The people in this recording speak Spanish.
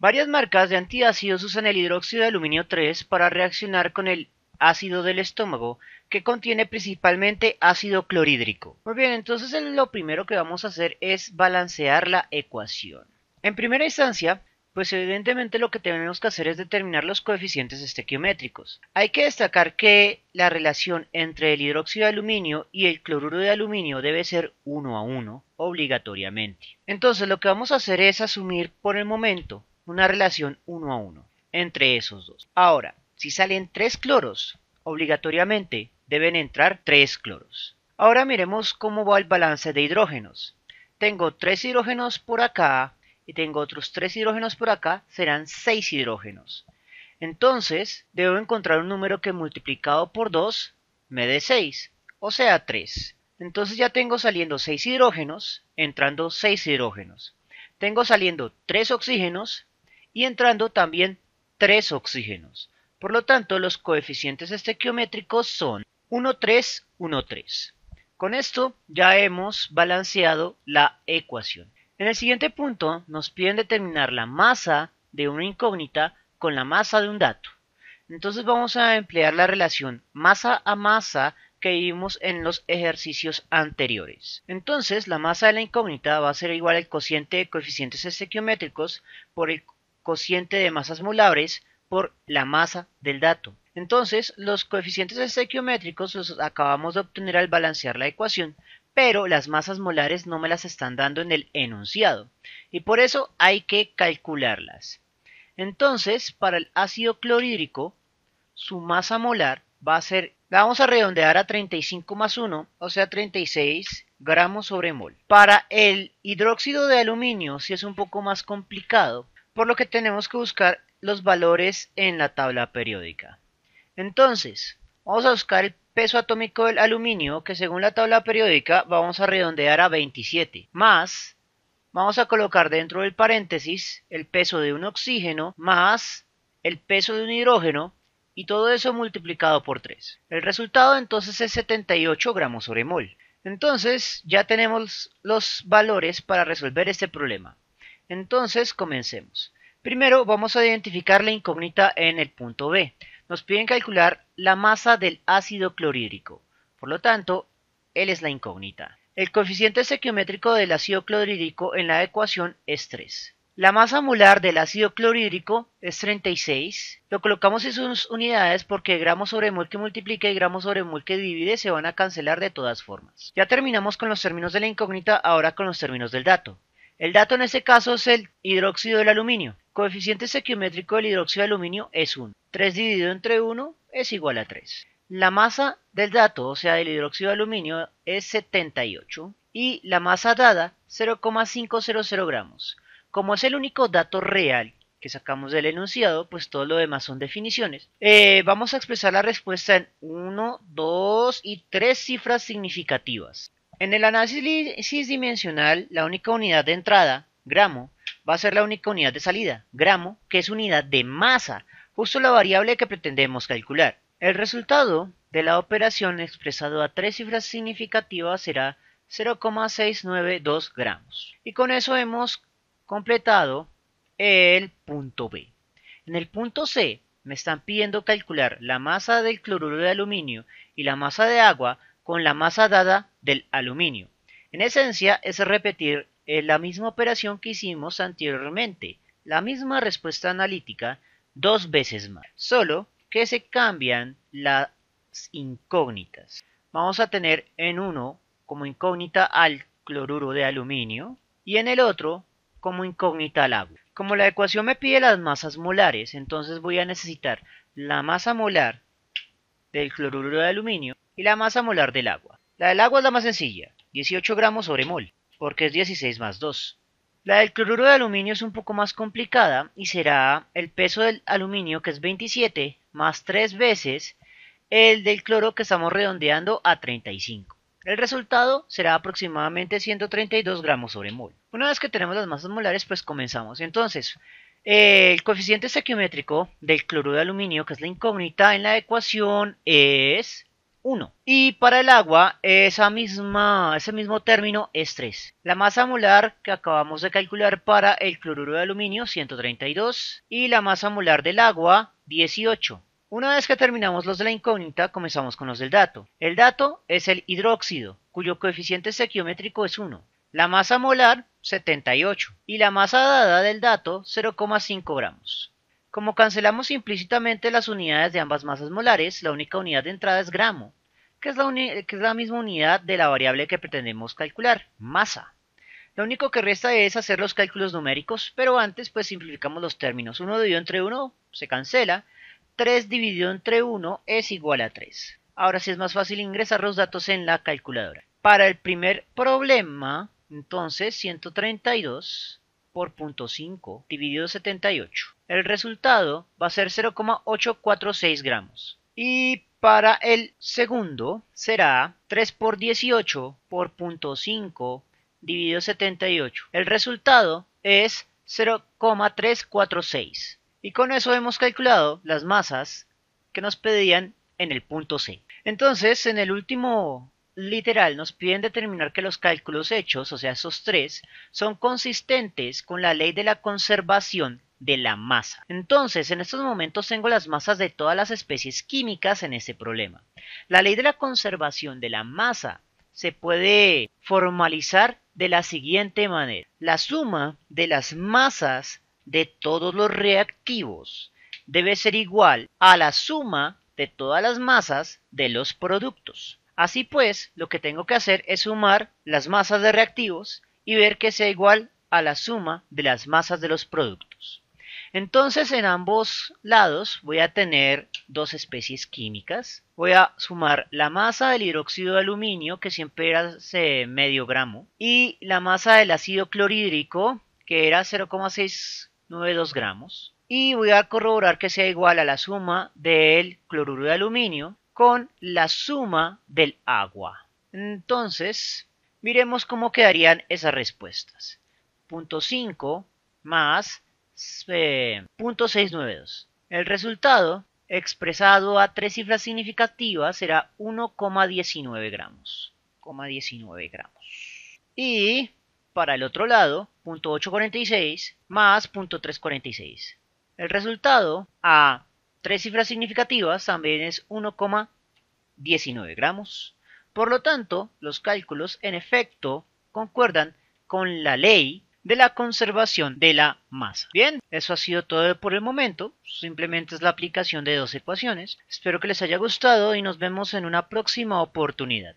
Varias marcas de antiácidos usan el hidróxido de aluminio 3 para reaccionar con el ácido del estómago, que contiene principalmente ácido clorhídrico. Muy bien, entonces lo primero que vamos a hacer es balancear la ecuación. En primera instancia, pues evidentemente lo que tenemos que hacer es determinar los coeficientes estequiométricos. Hay que destacar que la relación entre el hidróxido de aluminio y el cloruro de aluminio debe ser 1 a 1, obligatoriamente. Entonces lo que vamos a hacer es asumir por el momento una relación 1 a 1, entre esos dos. Ahora, si salen 3 cloros, obligatoriamente deben entrar 3 cloros. Ahora miremos cómo va el balance de hidrógenos. Tengo 3 hidrógenos por acá y tengo otros 3 hidrógenos por acá, serán 6 hidrógenos. Entonces, debo encontrar un número que multiplicado por 2 me dé 6, o sea 3. Entonces ya tengo saliendo 6 hidrógenos, entrando 6 hidrógenos. Tengo saliendo 3 oxígenos, y entrando también tres oxígenos. Por lo tanto, los coeficientes estequiométricos son 1, 3. Con esto ya hemos balanceado la ecuación. En el siguiente punto nos piden determinar la masa de una incógnita con la masa de un dato. Entonces vamos a emplear la relación masa a masa que vimos en los ejercicios anteriores. Entonces la masa de la incógnita va a ser igual al cociente de coeficientes estequiométricos por el cociente de masas molares por la masa del dato. Entonces, los coeficientes estequiométricos los acabamos de obtener al balancear la ecuación, pero las masas molares no me las están dando en el enunciado, y por eso hay que calcularlas. Entonces, para el ácido clorhídrico, su masa molar va a ser, vamos a redondear a 35 más 1, o sea 36 gramos sobre mol. Para el hidróxido de aluminio, si es un poco más complicado, por lo que tenemos que buscar los valores en la tabla periódica. Entonces, vamos a buscar el peso atómico del aluminio, que según la tabla periódica vamos a redondear a 27, más vamos a colocar dentro del paréntesis el peso de un oxígeno más el peso de un hidrógeno y todo eso multiplicado por 3. El resultado entonces es 78 gramos sobre mol. Entonces ya tenemos los valores para resolver este problema. Entonces, comencemos. Primero vamos a identificar la incógnita en el punto B. Nos piden calcular la masa del ácido clorhídrico. Por lo tanto, él es la incógnita. El coeficiente estequiométrico del ácido clorhídrico en la ecuación es 3. La masa molar del ácido clorhídrico es 36. Lo colocamos en sus unidades porque gramos sobre mol que multiplica y gramos sobre mol que divide se van a cancelar de todas formas. Ya terminamos con los términos de la incógnita, ahora con los términos del dato. El dato en este caso es el hidróxido del aluminio. coeficiente sequiométrico del hidróxido de aluminio es 1. 3 dividido entre 1 es igual a 3. La masa del dato, o sea del hidróxido de aluminio, es 78 y la masa dada 0,500 gramos. Como es el único dato real que sacamos del enunciado, pues todo lo demás son definiciones. Eh, vamos a expresar la respuesta en 1, 2 y 3 cifras significativas. En el análisis dimensional, la única unidad de entrada, gramo, va a ser la única unidad de salida, gramo, que es unidad de masa, justo la variable que pretendemos calcular. El resultado de la operación expresado a tres cifras significativas será 0,692 gramos. Y con eso hemos completado el punto B. En el punto C me están pidiendo calcular la masa del cloruro de aluminio y la masa de agua con la masa dada del aluminio. En esencia es repetir eh, la misma operación que hicimos anteriormente, la misma respuesta analítica dos veces más, solo que se cambian las incógnitas. Vamos a tener en uno como incógnita al cloruro de aluminio y en el otro como incógnita al agua. Como la ecuación me pide las masas molares, entonces voy a necesitar la masa molar del cloruro de aluminio y la masa molar del agua. La del agua es la más sencilla, 18 gramos sobre mol, porque es 16 más 2. La del cloruro de aluminio es un poco más complicada y será el peso del aluminio que es 27 más 3 veces el del cloro que estamos redondeando a 35. El resultado será aproximadamente 132 gramos sobre mol. Una vez que tenemos las masas molares, pues comenzamos. Entonces, eh, el coeficiente estequiométrico del cloruro de aluminio, que es la incógnita en la ecuación, es 1. Y para el agua, ese mismo término es 3. La masa molar que acabamos de calcular para el cloruro de aluminio, 132, y la masa molar del agua, 18. Una vez que terminamos los de la incógnita, comenzamos con los del dato. El dato es el hidróxido, cuyo coeficiente estequiométrico es 1. La masa molar, 78. Y la masa dada del dato, 0,5 gramos. Como cancelamos implícitamente las unidades de ambas masas molares, la única unidad de entrada es gramo, que es la, misma unidad de la variable que pretendemos calcular, masa. Lo único que resta es hacer los cálculos numéricos, pero antes pues simplificamos los términos. 1 dividido entre 1 se cancela, 3 dividido entre 1 es igual a 3. Ahora sí es más fácil ingresar los datos en la calculadora. Para el primer problema, entonces 132 por 0.5 dividido 78 el resultado va a ser 0,846 gramos. Y para el segundo será 3 por 18 por 0.5 dividido 78. El resultado es 0,346. Y con eso hemos calculado las masas que nos pedían en el punto C. Entonces, en el último literal nos piden determinar que los cálculos hechos, o sea, esos tres, son consistentes con la ley de la conservación de la masa. Entonces, en estos momentos tengo las masas de todas las especies químicas en ese problema. La ley de la conservación de la masa se puede formalizar de la siguiente manera. La suma de las masas de todos los reactivos debe ser igual a la suma de todas las masas de los productos. Así pues, lo que tengo que hacer es sumar las masas de reactivos y ver que sea igual a la suma de las masas de los productos. Entonces en ambos lados voy a tener dos especies químicas. Voy a sumar la masa del hidróxido de aluminio, que siempre era medio gramo, y la masa del ácido clorhídrico, que era 0,692 gramos. Y voy a corroborar que sea igual a la suma del cloruro de aluminio con la suma del agua. Entonces, miremos cómo quedarían esas respuestas. Punto 5 más 0.692 .692. Eh, el resultado, expresado a tres cifras significativas, será 1,19 gramos. 19 gramos. Y para el otro lado, 0.846 más 0.346. El resultado a tres cifras significativas también es 1,19 gramos. Por lo tanto, los cálculos en efecto concuerdan con la ley de la conservación de la masa. Bien, eso ha sido todo por el momento. Simplemente es la aplicación de dos ecuaciones. Espero que les haya gustado y nos vemos en una próxima oportunidad.